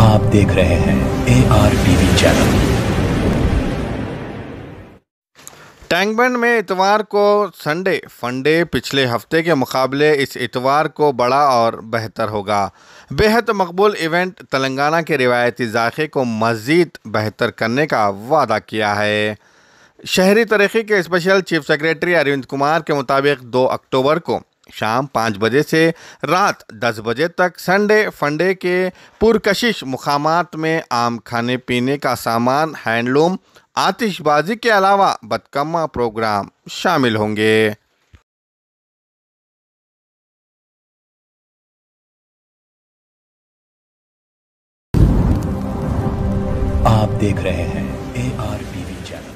आप देख रहे हैं A R TV channel Tankbund में इतवार को संडे फंडे पिछले हफ्ते के मुकाबले इस इतवार को बड़ा और बेहतर होगा बेहद मकबूल इवेंट तेलंगाना के रिवायती जायके को मज़ीद बेहतर करने का वादा किया है शहरी तरक्की के special chief secretary Arvind Kumar के मुताबिक 2 अक्टूबर को शाम पाँच बजे से रात दस बजे तक संडे फंडे के पुरकशिश मुकाम में आम खाने पीने का सामान हैंडलूम आतिशबाजी के अलावा बदकमा प्रोग्राम शामिल होंगे आप देख रहे हैं ए आर टीवी चैनल